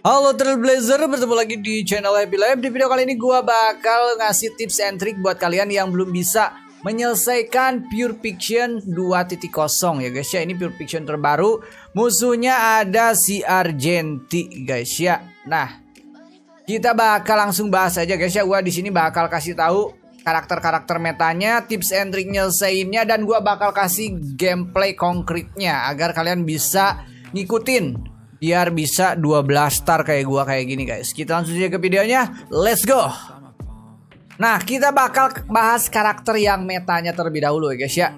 Halo Trailblazer, bertemu lagi di channel Happy Life Di video kali ini gua bakal ngasih tips and trick buat kalian yang belum bisa menyelesaikan Pure Fiction 2.0 ya guys ya. Ini Pure Fiction terbaru. Musuhnya ada si Argenti guys ya. Nah, kita bakal langsung bahas aja guys ya. Gua di sini bakal kasih tahu karakter-karakter metanya, tips and trick nyelesainnya dan gua bakal kasih gameplay konkretnya agar kalian bisa ngikutin biar bisa 12 star kayak gua kayak gini guys. Kita langsung aja ke videonya. Let's go. Nah, kita bakal bahas karakter yang metanya terlebih dahulu ya guys ya.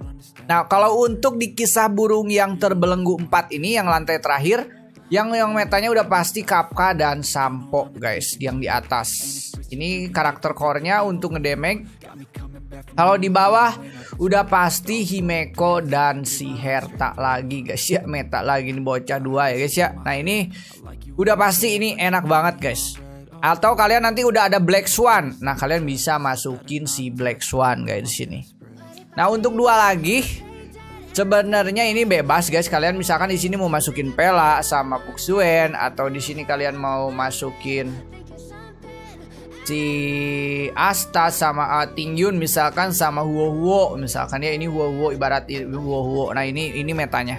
Nah, kalau untuk di kisah burung yang terbelenggu 4 ini yang lantai terakhir, yang yang metanya udah pasti Kapka dan Sampo guys, yang di atas. Ini karakter core-nya untuk ngedamage kalau di bawah udah pasti Himeko dan si Herta lagi guys ya Meta lagi nih bocah dua ya guys ya Nah ini udah pasti ini enak banget guys Atau kalian nanti udah ada Black Swan Nah kalian bisa masukin si Black Swan guys di sini. Nah untuk dua lagi Sebenarnya ini bebas guys, kalian misalkan di sini mau masukin Pela sama Puxuen atau di sini kalian mau masukin si Asta sama uh, Yun misalkan sama Huo Huo misalkan ya ini Huo Huo ibarat Huo Huo nah ini ini metanya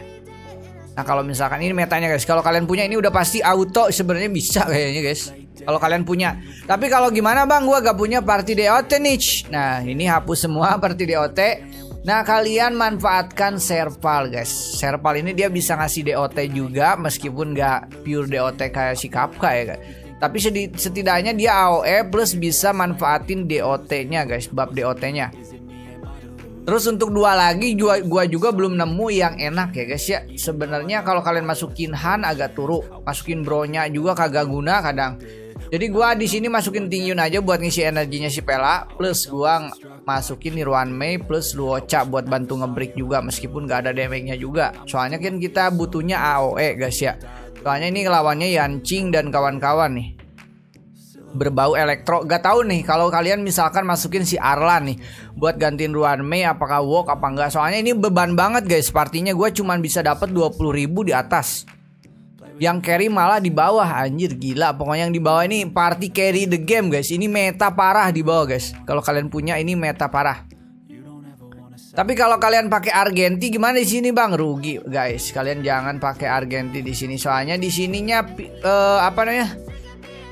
nah kalau misalkan ini metanya guys kalau kalian punya ini udah pasti auto sebenarnya bisa kayaknya guys kalau kalian punya tapi kalau gimana bang gua gak punya party DOT niche nah ini hapus semua party DOT Nah kalian manfaatkan Serpal guys Serpal ini dia bisa ngasih DOT juga Meskipun gak pure DOT kayak si Kapka ya guys tapi setidaknya dia AOE plus bisa manfaatin DOT-nya guys, bab DOT-nya. Terus untuk dua lagi gua, juga belum nemu yang enak ya guys ya. Sebenarnya kalau kalian masukin Han agak turu, masukin Bro-nya juga kagak guna kadang. Jadi gua di sini masukin Tingyun aja buat ngisi energinya si Pela plus gua masukin Nirwan Mei plus Luocha buat bantu ngebreak juga meskipun gak ada damage-nya juga. Soalnya kan kita butuhnya AOE guys ya. Soalnya ini lawannya Yancing dan kawan-kawan nih. Berbau elektro. Gak tau nih kalau kalian misalkan masukin si Arlan nih buat gantiin Ruan Mei apakah walk apa enggak. Soalnya ini beban banget guys. Partinya gue cuman bisa dapat 20 ribu di atas. Yang carry malah di bawah anjir gila. Pokoknya yang di bawah ini party carry the game guys. Ini meta parah di bawah guys. Kalau kalian punya ini meta parah. Tapi kalau kalian pakai Argenti gimana di sini Bang? Rugi, guys. Kalian jangan pakai Argenti di sini soalnya di sininya uh, apa namanya?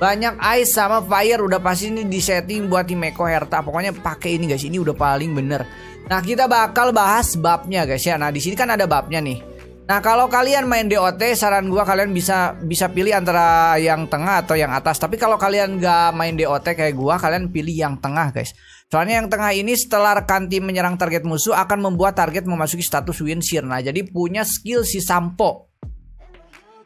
Banyak ice sama fire udah pasti ini di setting buat tim Eko Herta. Pokoknya pakai ini guys, ini udah paling bener. Nah, kita bakal bahas babnya guys ya. Nah, di sini kan ada babnya nih. Nah kalau kalian main DOT saran gue kalian bisa bisa pilih antara yang tengah atau yang atas. Tapi kalau kalian gak main DOT kayak gue kalian pilih yang tengah guys. Soalnya yang tengah ini setelah rekan tim menyerang target musuh akan membuat target memasuki status win sir Nah jadi punya skill si Sampo.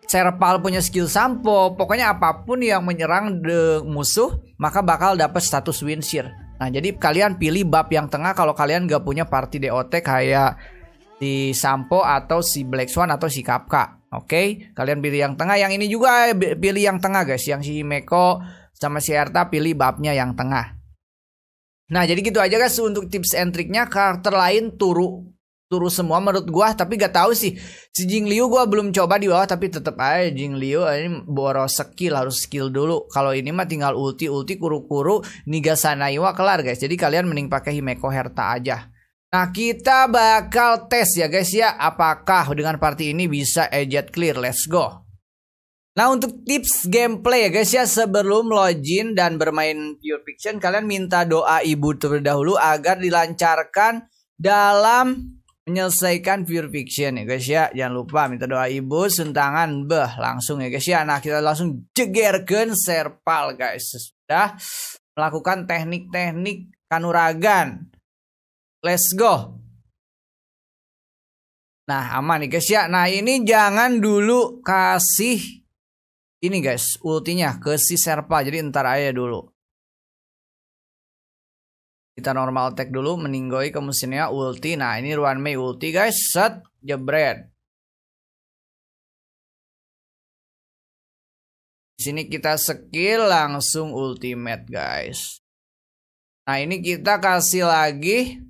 Serpal punya skill Sampo. Pokoknya apapun yang menyerang the musuh maka bakal dapat status win sir Nah jadi kalian pilih bab yang tengah kalau kalian gak punya party DOT kayak si Sampo atau si Black Swan atau si Kapka. Oke, okay? kalian pilih yang tengah. Yang ini juga eh, pilih yang tengah, guys. Yang si Meko sama si Erta pilih babnya yang tengah. Nah, jadi gitu aja guys untuk tips and triknya. Karakter lain turu turu semua menurut gua tapi gak tahu sih si Jing Liu gua belum coba di bawah tapi tetap aja Jing Liu eh, ini boros skill harus skill dulu kalau ini mah tinggal ulti ulti kuru kuru niga sanaiwa kelar guys jadi kalian mending pakai Himeko Herta aja Nah kita bakal tes ya guys ya apakah dengan party ini bisa ejet clear let's go Nah untuk tips gameplay ya guys ya sebelum login dan bermain Pure Fiction kalian minta doa ibu terlebih dahulu agar dilancarkan dalam menyelesaikan Pure Fiction ya guys ya jangan lupa minta doa ibu sentangan beh langsung ya guys ya nah kita langsung jegerken serpal guys sudah melakukan teknik-teknik kanuragan Let's go. Nah aman nih guys ya. Nah ini jangan dulu kasih ini guys ultinya ke si Serpa. Jadi ntar aja dulu. Kita normal attack dulu. Meninggoi ke mesinnya ulti. Nah ini Ruan Mei ulti guys. Set jebret. Di sini kita skill langsung ultimate guys. Nah ini kita kasih lagi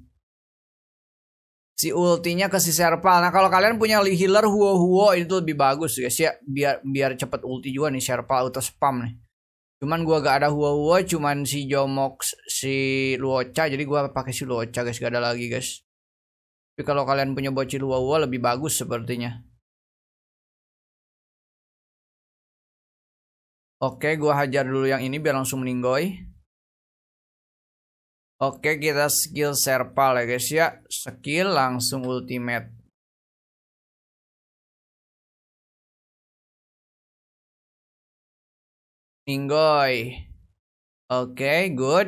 si ultinya ke si Serpal. Nah kalau kalian punya healer huo huo itu lebih bagus guys ya biar biar cepet ulti juga nih Serpal auto spam nih. Cuman gua gak ada huo huo, cuman si Jomox si Luocha jadi gua pakai si Luocha guys gak ada lagi guys. Tapi kalau kalian punya bocil huo huo lebih bagus sepertinya. Oke, gua hajar dulu yang ini biar langsung meninggoy. Oke kita skill serpal ya guys ya. Skill langsung ultimate. Minggoy. Oke good.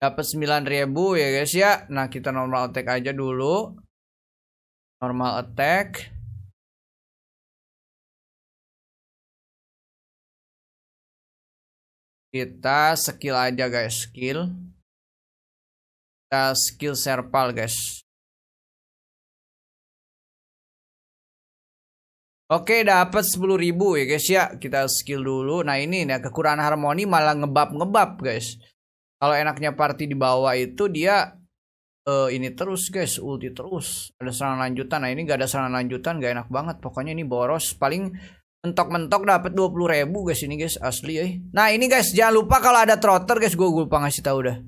Dapat 9000 ya guys ya. Nah kita normal attack aja dulu. Normal attack. Kita skill aja guys. Skill kita skill serpal guys Oke dapat 10.000 ya guys ya kita skill dulu nah ini nih kekurangan harmoni malah ngebab-ngebab guys kalau enaknya party di bawah itu dia uh, ini terus guys ulti terus ada serangan lanjutan nah ini gak ada serangan lanjutan gak enak banget pokoknya ini boros paling mentok-mentok dapat 20 ribu guys ini guys asli ya. Nah ini guys jangan lupa kalau ada trotter guys gue lupa ngasih tahu dah.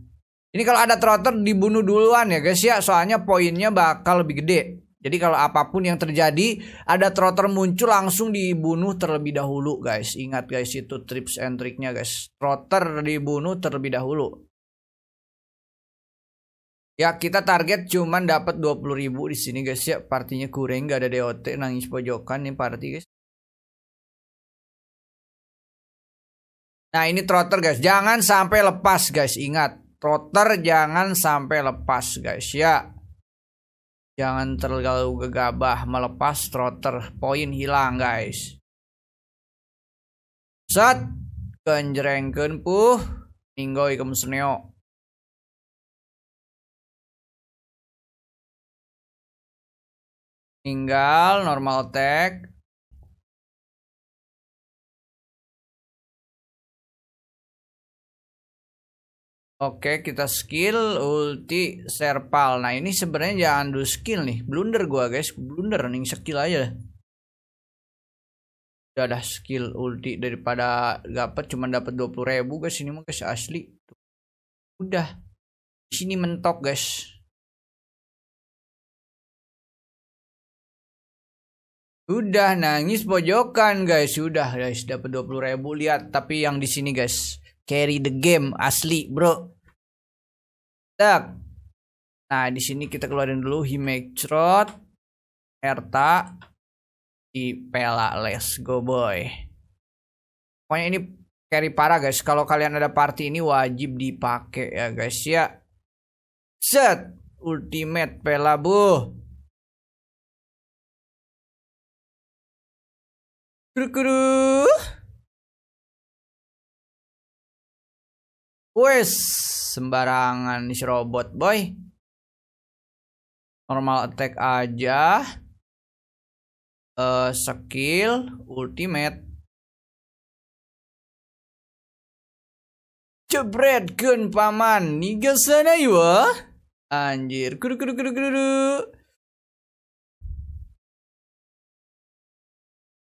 Ini kalau ada trotter dibunuh duluan ya guys ya, soalnya poinnya bakal lebih gede. Jadi kalau apapun yang terjadi, ada trotter muncul langsung dibunuh terlebih dahulu guys. Ingat guys itu trips and tricknya guys. Trotter dibunuh terlebih dahulu. Ya kita target cuman dapat 20.000 di sini guys ya. Partinya kurang gak ada DOT nangis pojokan nih party guys. Nah ini trotter guys, jangan sampai lepas guys, ingat. Trotter jangan sampai lepas guys ya. Jangan terlalu gegabah melepas trotter. Poin hilang guys. Sat. Kenjerengkeun puh. Ninggoi kemseneo. Tinggal normal tag. Oke, kita skill ulti Serpal. Nah, ini sebenarnya jangan do skill nih. Blunder gua, guys. Blunder nih skill aja. Udah ada skill ulti daripada dapat cuma dapat 20.000 guys ini mah guys asli. Udah. sini mentok, guys. Udah nangis pojokan, guys. Udah, guys, dapat 20.000 lihat tapi yang di sini, guys carry the game asli bro tak nah di sini kita keluarin dulu Himektrot Erta di Pela Les go boy pokoknya ini carry parah guys kalau kalian ada party ini wajib dipakai ya guys ya set ultimate Pela bu kuru kuru Wes, sembarangan nih robot boy. Normal attack aja. Uh, skill ultimate. Cepret gun paman, nih sana ya. Anjir, kudu kudu kudu kudu.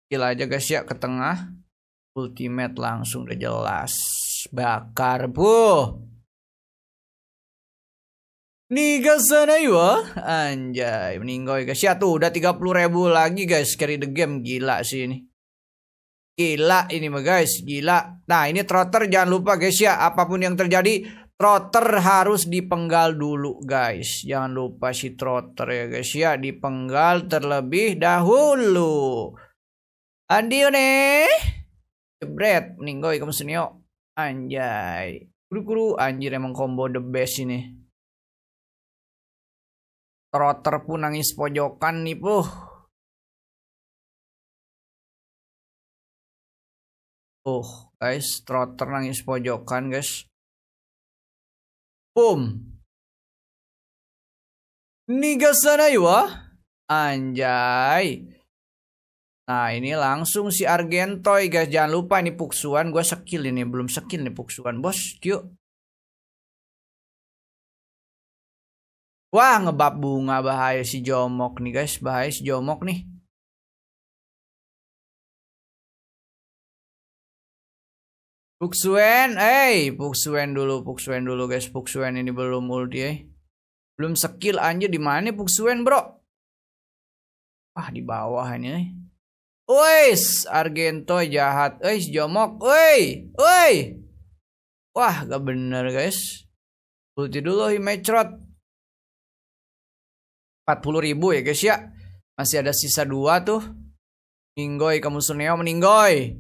Gila aja guys ya ke tengah. Ultimate langsung udah jelas bakar bu sana iwa Anjay meninggoy guys Ya tuh udah 30 ribu lagi guys Carry the game gila sih ini Gila ini mah guys Gila Nah ini trotter jangan lupa guys ya Apapun yang terjadi Trotter harus dipenggal dulu guys Jangan lupa si trotter ya guys ya Dipenggal terlebih dahulu Adione Jebret meninggoy ya, kamu senio Anjay. Kuru-kuru anjir emang combo the best ini. Trotter pun nangis pojokan nih, puh. Oh, guys, trotter nangis pojokan, guys. Boom. Nih Nigasanai wa? Anjay. Nah ini langsung si Argentoy guys Jangan lupa ini puksuan Gue skill ini Belum skill nih puksuan Bos yuk Wah ngebab bunga bahaya si Jomok nih guys Bahaya si Jomok nih Puksuen, eh, hey, Puksuen dulu, Puksuen dulu guys, Puksuen ini belum ulti, eh. Belum skill anjir Dimana mana Puksuen, Bro? Wah di bawah ini, eh. Wes, Argento jahat. Wes, jomok. Woi, woi. Wah, gak bener guys. Ulti dulu Himecrot. 40 ribu ya guys ya. Masih ada sisa dua tuh. Ninggoy kamu Suneo meninggoy.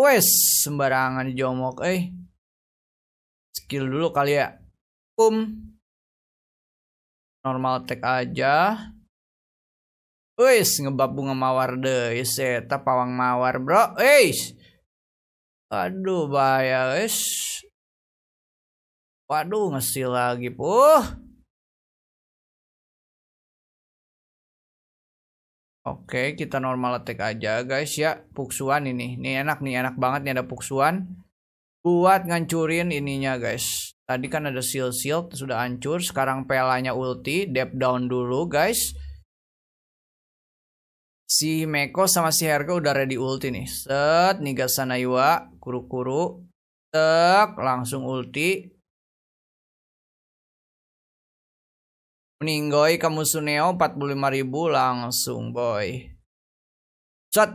Wes, sembarangan jomok eh. Skill dulu kali ya. Um, Normal attack aja. Wis ngebab bunga mawar deh, seta pawang mawar, Bro. Wis. Aduh bahaya, wis. Waduh, ngesil lagi, puh. Oke, kita normal attack aja guys ya. Puksuan ini. ini enak nih, enak banget nih ada puksuan. Buat ngancurin ininya guys. Tadi kan ada seal shield sudah hancur, sekarang pelanya ulti, dep down dulu guys. Si Meko sama si Herko udah ready ulti nih. Set, Niga Iwa, kuru-kuru. Tek, langsung ulti. Meninggoy ke Musuneo 45.000 langsung boy. Set.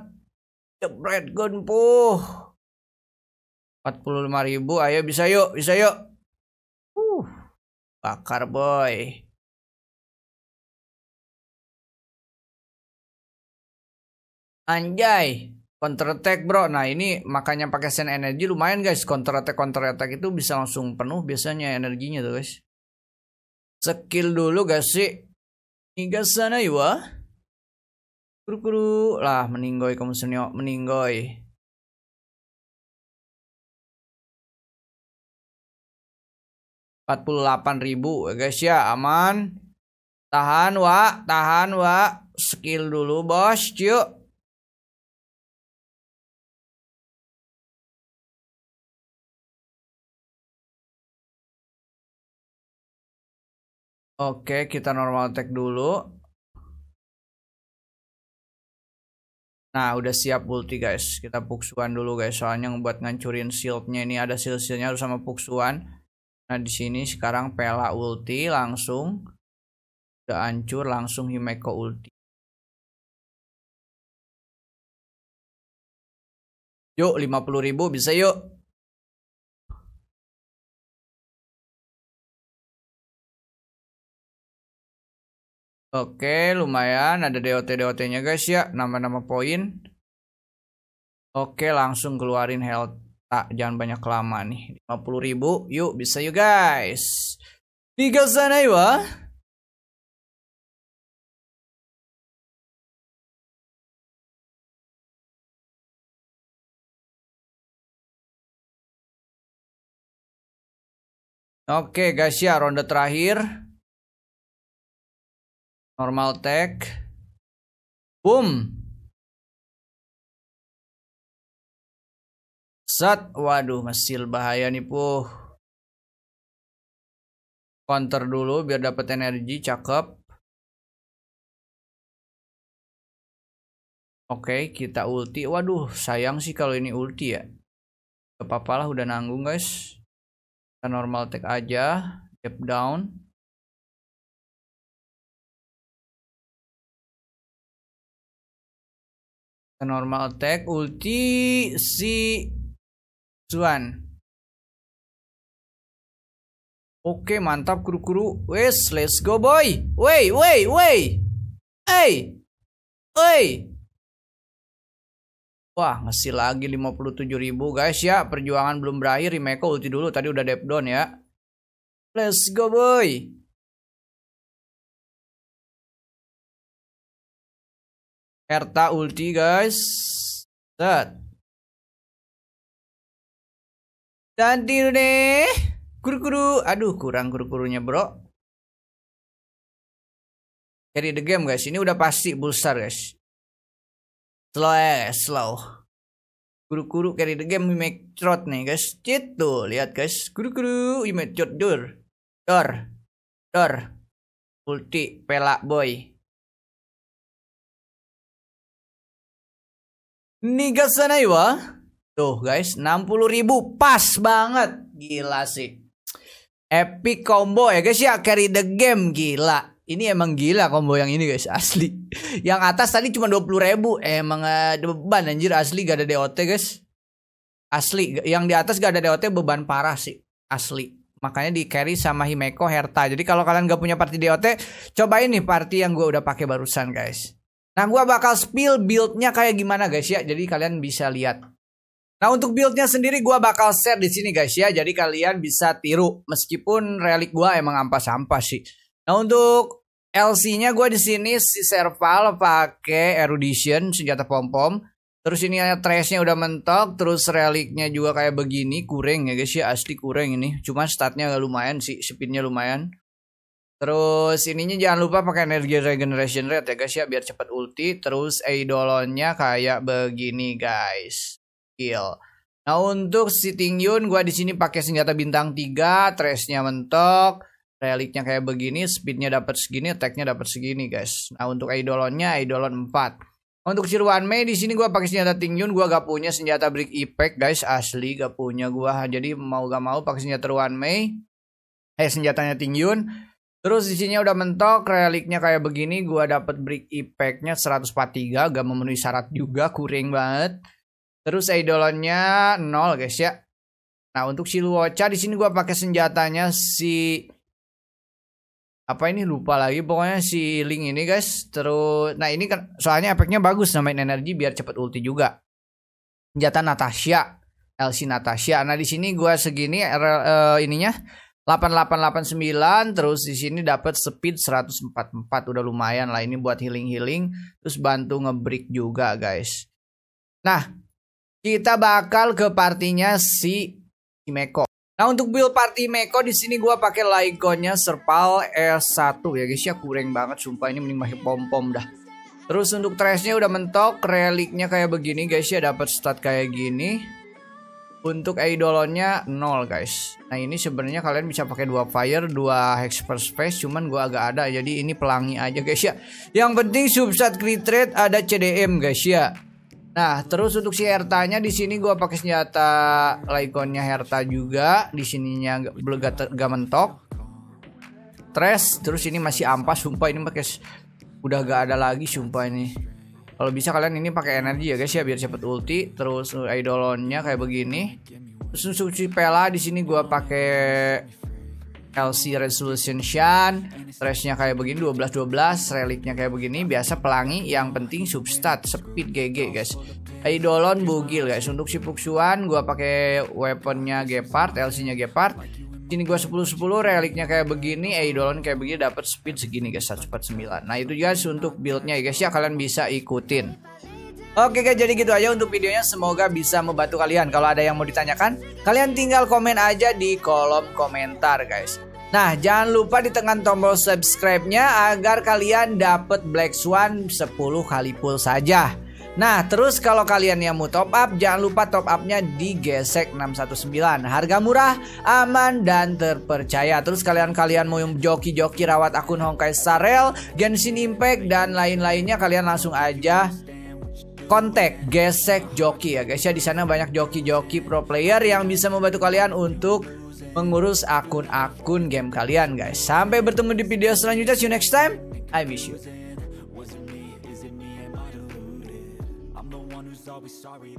Jebret puh. 45.000 ayo bisa yuk, bisa yuk. Uh. Bakar boy. Anjay, counter attack bro. Nah ini makanya pakai sen energi lumayan guys. Counter attack counter attack itu bisa langsung penuh biasanya energinya tuh guys. Skill dulu guys sih. Hingga sana ya. Kuru kuru lah meninggoy kamu senyo meninggoy. Empat puluh delapan ribu guys ya aman. Tahan wa, tahan wa. Skill dulu bos, yuk. Oke, kita normal attack dulu. Nah, udah siap ulti guys. Kita puksuan dulu guys. Soalnya ngebuat ngancurin shieldnya ini ada shield shieldnya harus sama puksuan. Nah, di sini sekarang Pela ulti langsung. Udah hancur langsung Himeko ulti. Yuk, 50.000 bisa yuk. Oke, lumayan ada DOT-DOT-nya guys ya, nama-nama poin. Oke, langsung keluarin health. Tak, jangan banyak lama nih. 50.000, yuk bisa yuk guys. Tiga sana ya. Oke guys ya, ronde terakhir normal tag boom set waduh masih bahaya nih puh counter dulu biar dapat energi cakep oke kita ulti waduh sayang sih kalau ini ulti ya lah, udah nanggung guys kita normal tag aja step down normal attack ulti si Zuan Oke mantap kru-kru Wes let's go boy Wey wey wey Hey hey. Wah ngasih lagi 57 ribu guys ya Perjuangan belum berakhir Rimeko ulti dulu tadi udah dep down ya Let's go boy Erta ulti guys. Set. Dan tiru deh. Kuru-kuru. Aduh kurang kuru-kurunya bro. Carry the game guys. Ini udah pasti besar guys. Slow ya eh, guys. Slow. Kuru-kuru carry the game we make trot nih guys. cheat tuh Lihat guys. Kuru-kuru we make trot door. Door. Door. Ulti pelak boy. Nigasanaiwa. Tuh guys, 60 ribu pas banget. Gila sih. Epic combo ya guys ya, carry the game gila. Ini emang gila combo yang ini guys, asli. Yang atas tadi cuma 20 ribu, emang eh, ada beban anjir asli gak ada DOT guys. Asli, yang di atas gak ada DOT beban parah sih, asli. Makanya di carry sama Himeko Herta. Jadi kalau kalian gak punya party DOT, cobain nih party yang gue udah pakai barusan guys. Nah gue bakal spill buildnya kayak gimana guys ya. Jadi kalian bisa lihat. Nah untuk buildnya sendiri gue bakal share di sini guys ya. Jadi kalian bisa tiru. Meskipun relik gue emang ampas-ampas sih. Nah untuk LC-nya gue di sini si Serval pakai erudition senjata pom pom. Terus ini trace nya udah mentok, terus reliknya juga kayak begini, kurang ya guys ya, asli kurang ini. Cuma statnya lumayan sih, speednya lumayan. Terus ininya jangan lupa pakai energi regeneration rate ya guys ya biar cepat ulti. Terus idolonnya kayak begini guys. Kill. Nah untuk si yun gue di sini pakai senjata bintang 3, trace-nya mentok, reliknya kayak begini, speednya dapat segini, attack-nya dapat segini guys. Nah untuk idolonnya idolon 4. Untuk Sirwan Mei di sini gue pakai senjata Tingyun, gue gak punya senjata break impact guys, asli gak punya gue, Jadi mau gak mau pakai senjata Ruan Mei. Eh senjatanya Tingyun. Terus isinya udah mentok, reliknya kayak begini, gua dapet break impactnya 143, gak memenuhi syarat juga, kuring banget. Terus idolonya nol guys ya. Nah untuk si Luocha di sini gua pakai senjatanya si apa ini lupa lagi pokoknya si link ini guys terus nah ini kan soalnya efeknya bagus namain energi biar cepet ulti juga senjata Natasha LC Natasha nah di sini gua segini uh, ininya 8889 terus di sini dapat speed 144 udah lumayan lah ini buat healing-healing terus bantu nge-break juga guys. Nah, kita bakal ke partinya si Imeko. Nah, untuk build party Meko di sini gua pakai Lygonnya Serpal S1 ya guys ya kurang banget sumpah ini mending pakai pom-pom dah. Terus untuk nya udah mentok, reliknya kayak begini guys ya dapat stat kayak gini. Untuk idolonya nol guys. Nah ini sebenarnya kalian bisa pakai dua fire, dua hexper space. Cuman gua agak ada, jadi ini pelangi aja guys ya. Yang penting substat crit rate ada CDM guys ya. Nah terus untuk si Hertanya di sini gua pakai senjata Lycon-nya Herta juga. Di sininya belum mentok. Tres, terus ini masih ampas. Sumpah ini pakai udah gak ada lagi sumpah ini. Kalau bisa kalian ini pakai energi ya guys ya biar cepet ulti. Terus idolonnya kayak begini. Terus si Pela di sini gua pakai LC Resolution Shan Trashnya kayak begini 12-12 Reliknya kayak begini Biasa pelangi Yang penting substat Speed GG guys Idolon bugil guys Untuk si Puksuan Gue pakai weaponnya Gepard LC nya Gepard ini gua 10 10 reliknya kayak begini, eidolon kayak begini dapat speed segini guys 149. Nah, itu guys untuk buildnya ya guys ya kalian bisa ikutin. Oke guys, jadi gitu aja untuk videonya. Semoga bisa membantu kalian. Kalau ada yang mau ditanyakan, kalian tinggal komen aja di kolom komentar guys. Nah, jangan lupa ditekan tombol subscribe-nya agar kalian dapat Black Swan 10 kali pull saja. Nah, terus kalau kalian yang mau top up, jangan lupa top upnya di Gesek 619. Harga murah, aman, dan terpercaya. Terus kalian-kalian mau joki-joki rawat akun Hongkai Sarel, Genshin Impact, dan lain-lainnya, kalian langsung aja kontak Gesek Joki ya guys ya di sana banyak joki-joki pro player yang bisa membantu kalian untuk mengurus akun-akun game kalian guys. Sampai bertemu di video selanjutnya. See you next time. I miss you. always sorry,